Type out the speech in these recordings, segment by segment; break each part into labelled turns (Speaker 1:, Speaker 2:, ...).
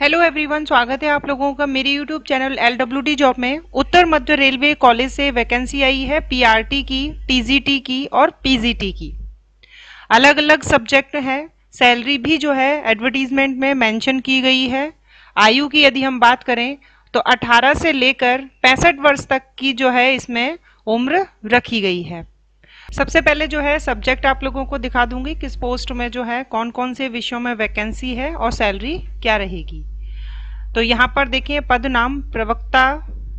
Speaker 1: hello everyone स्वागत है आप लोगों का मेरे YouTube channel L W D job में उत्तर मध्य रेलवे कॉलेज से वैकेंसी आई है पीआरटी की टीजीटी की और पीजीटी की अलग अलग सब्जेक्ट हैं सैलरी भी जो है एडवर्टीजमेंट में मेंशन की गई है आयु की यदि हम बात करें तो 18 से लेकर पैंसठ वर्ष तक की जो है इसमें उम्र रखी गई है सबसे पहले जो है सब्जेक्ट आप लोगों को दिखा दूंगी किस पोस्ट में जो है कौन कौन से विषयों में वैकेंसी है और सैलरी क्या रहेगी तो यहाँ पर देखिए पद नाम प्रवक्ता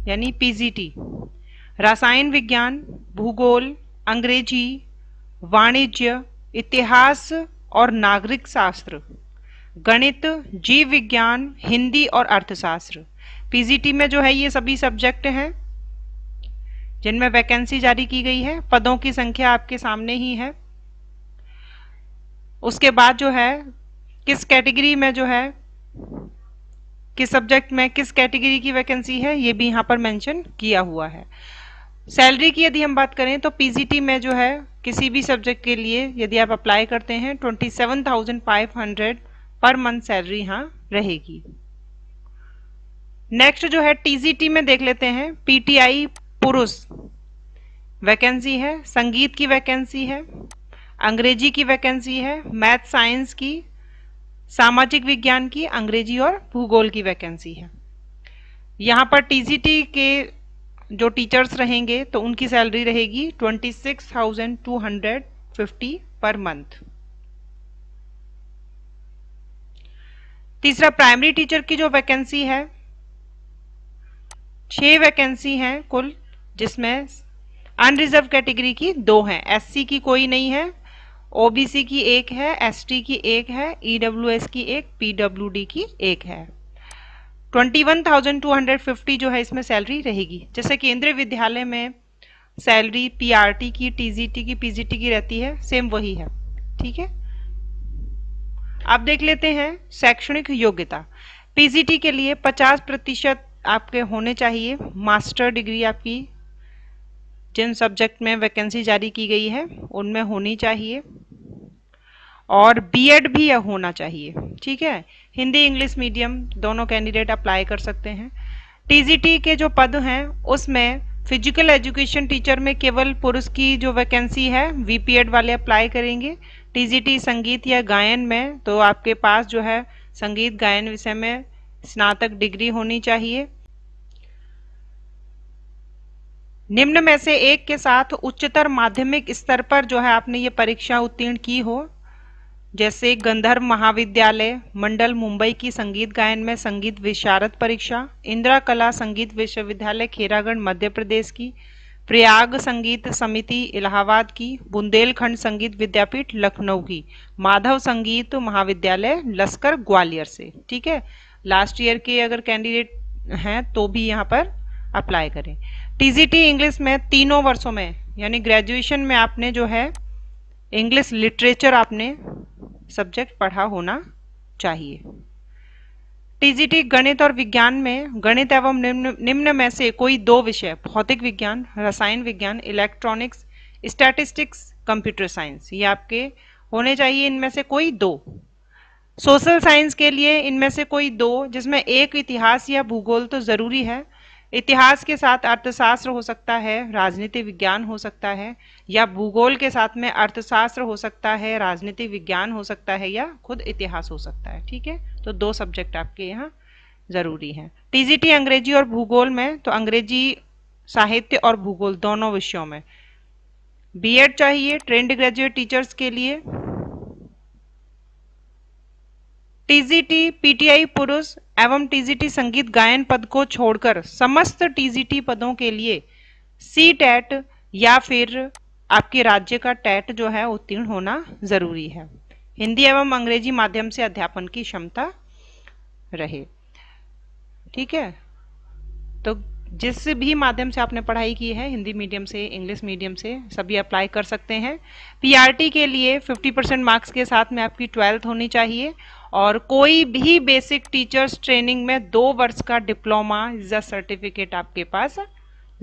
Speaker 1: यानी पीजीटी रसायन विज्ञान भूगोल अंग्रेजी वाणिज्य इतिहास और नागरिक शास्त्र गणित जीव विज्ञान हिंदी और अर्थशास्त्र पीजीटी में जो है ये सभी सब्जेक्ट हैं जिनमें वैकेंसी जारी की गई है पदों की संख्या आपके सामने ही है उसके बाद जो है किस कैटेगरी में जो है किस सब्जेक्ट में किस कैटेगरी की वैकेंसी है ये भी यहाँ पर मेंशन किया हुआ है सैलरी की यदि हम बात करें तो पीजीटी में जो है किसी भी सब्जेक्ट के लिए यदि आप अप्लाई करते हैं twenty seven thousand five hundred per month salary यहाँ रहेगी नेक्स्ट जो है टीजीटी में देख लेते हैं पीटीआई पुरुष वैकेंसी है संगीत की वैकेंसी है अंग्रेजी की वैकेंसी है मैथ साइंस की सामाजिक विज्ञान की अंग्रेजी और भूगोल की वैकेंसी है यहाँ पर टीजीटी के जो टीचर्स रहेंगे तो उनकी सैलरी रहेगी twenty six thousand two hundred fifty per month तीसरा प्राइमरी टीचर की जो वैकेंसी है छह वैकेंसी हैं कुल जिसमें अनरिजर्व कैटेगरी की दो हैं एससी की कोई नहीं है ओबीसी की एक है एसटी की एक है ईडब्ल्यूएस e की एक पीडब्ल्यूडी की एक है 21,250 जो है इसमें सैलरी रहेगी जैसे केंद्रीय विद्यालय में सैलरी पीआरटी की टीजीटी की पीजीटी की रहती है सेम वही है ठीक है आप देख लेते हैं शैक्षणिक योग्यता पीजीटी के लिए 50 प्रतिशत आपके होने चाहिए मास्टर डिग्री आपकी जिन सब्जेक्ट में वैकेंसी जारी की गई है उनमें होनी चाहिए और बीएड भी होना चाहिए ठीक है हिंदी इंग्लिश मीडियम दोनों कैंडिडेट अप्लाई कर सकते हैं टीजीटी के जो पद हैं उसमें फिजिकल एजुकेशन टीचर में केवल पुरुष की जो वैकेंसी है वीपीएड वाले अप्लाई करेंगे टीजीटी संगीत या गायन में तो आपके पास जो है संगीत गायन विषय में स्नातक डिग्री होनी चाहिए निम्न में से एक के साथ उच्चतर माध्यमिक स्तर पर जो है आपने ये परीक्षा उत्तीर्ण की हो जैसे गंधर्व महाविद्यालय मंडल मुंबई की संगीत गायन में संगीत विशारद परीक्षा इंदिरा कला संगीत विश्वविद्यालय खेरागढ़ मध्य प्रदेश की प्रयाग संगीत समिति इलाहाबाद की बुंदेलखंड संगीत विद्यापीठ लखनऊ की माधव संगीत महाविद्यालय लस्कर ग्वालियर से ठीक है लास्ट ईयर के अगर कैंडिडेट हैं तो भी यहाँ पर अप्लाई करें टीजीटी इंग्लिश में तीनों वर्षों में यानी ग्रेजुएशन में आपने जो है इंग्लिश लिटरेचर आपने सब्जेक्ट पढ़ा होना चाहिए टीजीटी गणित और विज्ञान में गणित एवं निम्न निम्न में से कोई दो विषय भौतिक विज्ञान रसायन विज्ञान इलेक्ट्रॉनिक्स स्टैटिस्टिक्स कंप्यूटर साइंस ये आपके होने चाहिए इनमें से कोई दो सोशल साइंस के लिए इनमें से कोई दो जिसमें एक इतिहास या भूगोल तो ज़रूरी है इतिहास के साथ अर्थशास्त्र हो सकता है राजनीति विज्ञान हो सकता है या भूगोल के साथ में अर्थशास्त्र हो सकता है राजनीति विज्ञान हो सकता है या खुद इतिहास हो सकता है ठीक है तो दो सब्जेक्ट आपके यहाँ ज़रूरी हैं टीजीटी अंग्रेजी और भूगोल में तो अंग्रेजी साहित्य और भूगोल दोनों विषयों में बी चाहिए ट्रेंड ग्रेजुएट टीचर्स के लिए टीजीटी पीटीआई पुरुष एवं टीजीटी संगीत गायन पद को छोड़कर समस्त टीजीटी पदों के लिए सी टैट या फिर आपके राज्य का टैट जो है उत्तीर्ण होना जरूरी है हिंदी एवं अंग्रेजी माध्यम से अध्यापन की क्षमता रहे ठीक है तो जिस भी माध्यम से आपने पढ़ाई की है हिंदी मीडियम से इंग्लिश मीडियम से सभी अप्लाई कर सकते हैं पीआरटी के लिए 50 परसेंट मार्क्स के साथ में आपकी ट्वेल्थ होनी चाहिए और कोई भी बेसिक टीचर्स ट्रेनिंग में दो वर्ष का डिप्लोमा या सर्टिफिकेट आपके पास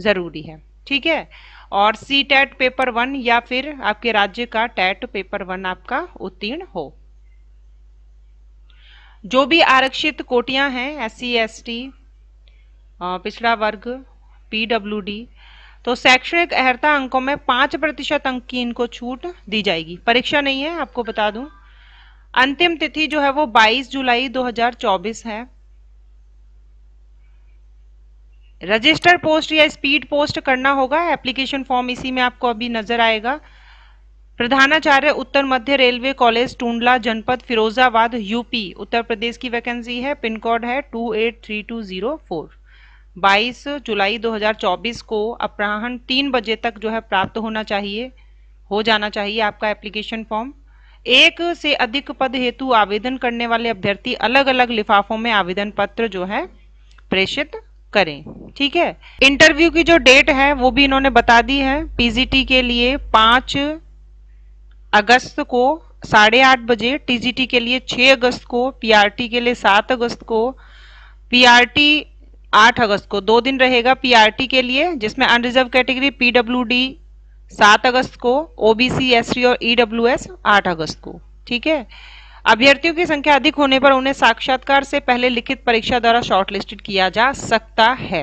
Speaker 1: ज़रूरी है ठीक है और सी टैट पेपर वन या फिर आपके राज्य का टैट पेपर वन आपका उत्तीर्ण हो जो भी आरक्षित कोटियां हैं एस सी एस टी पिछड़ा वर्ग पीडब्ल्यूडी तो शैक्षणिक अहर्ता अंकों में पाँच प्रतिशत अंक की इनको छूट दी जाएगी परीक्षा नहीं है आपको बता दूं अंतिम तिथि जो है वो 22 जुलाई 2024 है रजिस्टर पोस्ट या स्पीड पोस्ट करना होगा एप्लीकेशन फॉर्म इसी में आपको अभी नजर आएगा प्रधानाचार्य उत्तर मध्य रेलवे कॉलेज टूंडला जनपद फिरोजाबाद यूपी उत्तर प्रदेश की वैकेंसी है पिन कोड है 283204 22 जुलाई 2024 को अपराह्न तीन बजे तक जो है प्राप्त होना चाहिए हो जाना चाहिए आपका एप्लीकेशन फॉर्म एक से अधिक पद हेतु आवेदन करने वाले अभ्यर्थी अलग अलग लिफाफों में आवेदन पत्र जो है प्रेषित करें ठीक है इंटरव्यू की जो डेट है वो भी इन्होंने बता दी है पीजीटी के लिए पांच अगस्त को साढ़े आठ बजे टीजीटी के लिए छह अगस्त को पीआरटी के लिए सात अगस्त को पीआरटी आठ अगस्त को दो दिन रहेगा पीआरटी के लिए जिसमें अनरिजर्व कैटेगरी पीडब्ल्यू सात अगस्त को ओबीसी एसटी और ईडब्ल्यूएस e आठ अगस्त को ठीक है अभ्यर्थियों की संख्या अधिक होने पर उन्हें साक्षात्कार से पहले लिखित परीक्षा द्वारा शॉर्टलिस्टेड किया जा सकता है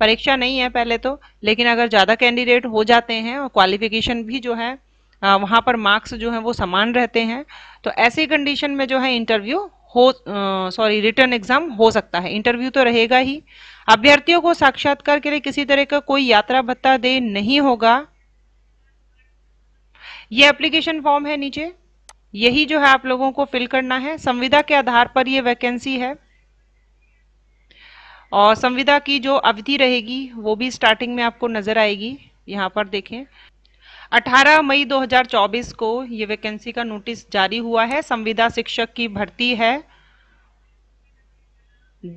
Speaker 1: परीक्षा नहीं है पहले तो लेकिन अगर ज़्यादा कैंडिडेट हो जाते हैं और क्वालिफिकेशन भी जो है वहां पर मार्क्स जो है वो समान रहते हैं तो ऐसी कंडीशन में जो है इंटरव्यू हो सॉरी रिटर्न एग्जाम हो सकता है इंटरव्यू तो रहेगा ही अभ्यर्थियों को साक्षात्कार के लिए किसी तरह का कोई यात्रा भत्ता दे नहीं होगा ये एप्लीकेशन फॉर्म है नीचे यही जो है आप लोगों को फिल करना है संविदा के आधार पर ये वैकेंसी है और संविदा की जो अवधि रहेगी वो भी स्टार्टिंग में आपको नजर आएगी यहाँ पर देखें 18 मई 2024 को ये वैकेंसी का नोटिस जारी हुआ है संविदा शिक्षक की भर्ती है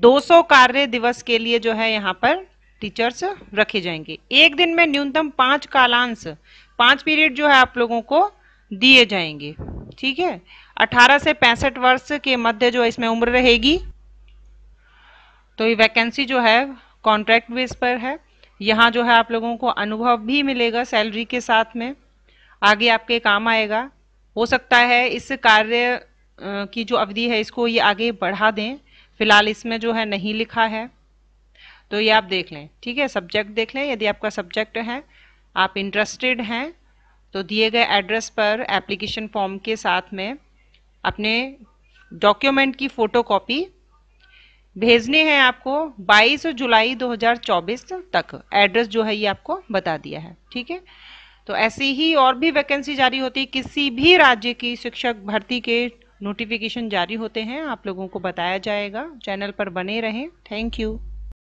Speaker 1: 200 कार्य दिवस के लिए जो है यहाँ पर टीचर्स रखे जाएंगे एक दिन में न्यूनतम पांच कालांश पांच पीरियड जो है आप लोगों को दिए जाएंगे ठीक है 18 से पैंसठ वर्ष के मध्य जो इसमें उम्र रहेगी तो ये वैकेंसी जो है कॉन्ट्रैक्ट बेस पर है यहाँ जो है आप लोगों को अनुभव भी मिलेगा सैलरी के साथ में आगे आपके काम आएगा हो सकता है इस कार्य की जो अवधि है इसको ये आगे बढ़ा दें फिलहाल इसमें जो है नहीं लिखा है तो ये आप देख लें ठीक है सब्जेक्ट देख लें यदि आपका सब्जेक्ट है आप इंटरेस्टेड हैं तो दिए गए एड्रेस पर एप्लीकेशन फॉर्म के साथ में अपने डॉक्यूमेंट की फ़ोटोकॉपी भेजने हैं आपको 22 जुलाई 2024 तक एड्रेस जो है ये आपको बता दिया है ठीक है तो ऐसे ही और भी वैकेंसी जारी होती है किसी भी राज्य की शिक्षक भर्ती के नोटिफिकेशन जारी होते हैं आप लोगों को बताया जाएगा चैनल पर बने रहें थैंक यू